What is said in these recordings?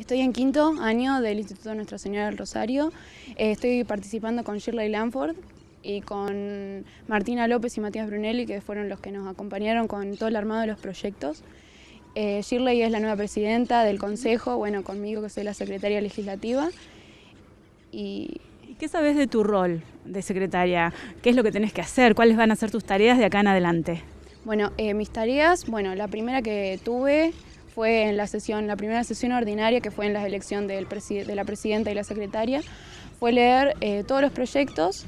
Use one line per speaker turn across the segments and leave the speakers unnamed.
Estoy en quinto año del Instituto Nuestra Señora del Rosario. Eh, estoy participando con Shirley Lanford y con Martina López y Matías Brunelli, que fueron los que nos acompañaron con todo el armado de los proyectos. Eh, Shirley es la nueva presidenta del Consejo, bueno, conmigo que soy la secretaria legislativa. Y...
qué sabes de tu rol de secretaria? ¿Qué es lo que tenés que hacer? ¿Cuáles van a ser tus tareas de acá en adelante?
Bueno, eh, mis tareas, bueno, la primera que tuve fue en la sesión, la primera sesión ordinaria que fue en la elección del de la presidenta y la secretaria, fue leer eh, todos los proyectos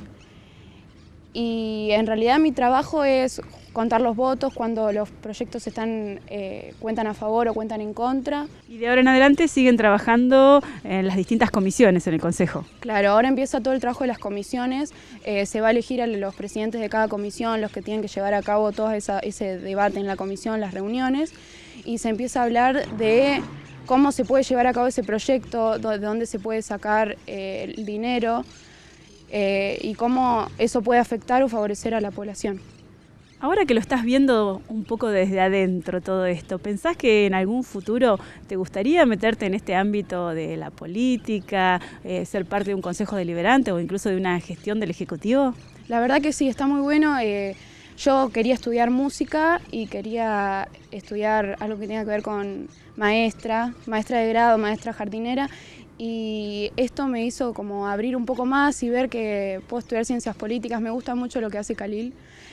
y en realidad mi trabajo es contar los votos cuando los proyectos están eh, cuentan a favor o cuentan en contra.
Y de ahora en adelante siguen trabajando en las distintas comisiones en el Consejo.
Claro, ahora empieza todo el trabajo de las comisiones, eh, se va a elegir a los presidentes de cada comisión, los que tienen que llevar a cabo todo ese debate en la comisión, las reuniones, y se empieza a hablar de cómo se puede llevar a cabo ese proyecto, de dónde se puede sacar eh, el dinero. y cómo eso puede afectar o favorecer a la población.
Ahora que lo estás viendo un poco desde adentro todo esto, ¿pensás que en algún futuro te gustaría meterte en este ámbito de la política, eh, ser parte de un consejo deliberante o incluso de una gestión del Ejecutivo?
La verdad que sí, está muy bueno. Eh, yo quería estudiar música y quería estudiar algo que tenga que ver con maestra, maestra de grado, maestra jardinera y esto me hizo como abrir un poco más y ver que puedo estudiar ciencias políticas. Me gusta mucho lo que hace Khalil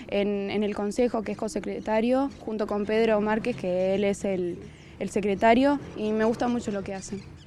en, el Consejo, que es cosecretario, junto con Pedro Márquez, que él es el, secretario, y me gusta mucho lo que hace.